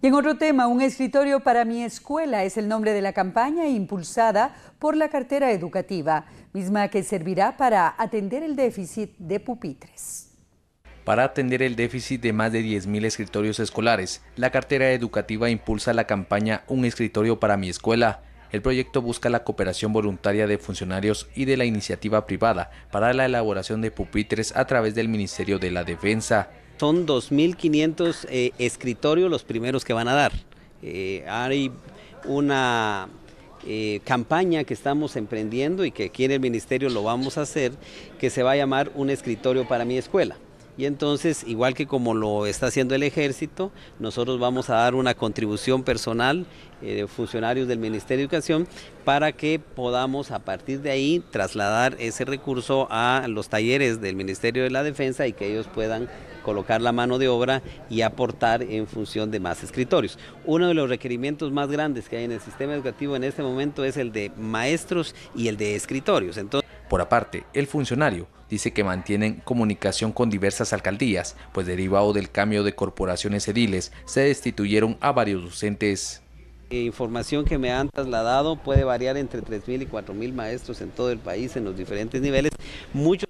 Y en otro tema, un escritorio para mi escuela es el nombre de la campaña impulsada por la cartera educativa, misma que servirá para atender el déficit de pupitres. Para atender el déficit de más de 10.000 escritorios escolares, la cartera educativa impulsa la campaña Un escritorio para mi escuela. El proyecto busca la cooperación voluntaria de funcionarios y de la iniciativa privada para la elaboración de pupitres a través del Ministerio de la Defensa son 2.500 eh, escritorios los primeros que van a dar. Eh, hay una eh, campaña que estamos emprendiendo y que aquí en el ministerio lo vamos a hacer, que se va a llamar Un escritorio para mi escuela. Y entonces, igual que como lo está haciendo el ejército, nosotros vamos a dar una contribución personal eh, de funcionarios del Ministerio de Educación para que podamos a partir de ahí trasladar ese recurso a los talleres del Ministerio de la Defensa y que ellos puedan colocar la mano de obra y aportar en función de más escritorios. Uno de los requerimientos más grandes que hay en el sistema educativo en este momento es el de maestros y el de escritorios. Entonces, por aparte, el funcionario dice que mantienen comunicación con diversas alcaldías, pues derivado del cambio de corporaciones ediles se destituyeron a varios docentes. Eh, información que me han trasladado puede variar entre 3.000 y 4.000 maestros en todo el país, en los diferentes niveles. Muchos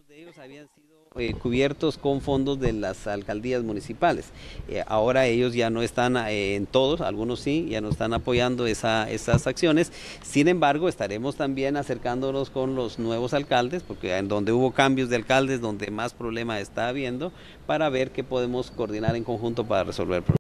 eh, cubiertos con fondos de las alcaldías municipales. Eh, ahora ellos ya no están eh, en todos, algunos sí, ya no están apoyando esas acciones. Sin embargo, estaremos también acercándonos con los nuevos alcaldes, porque en donde hubo cambios de alcaldes, donde más problema está habiendo, para ver qué podemos coordinar en conjunto para resolver problemas.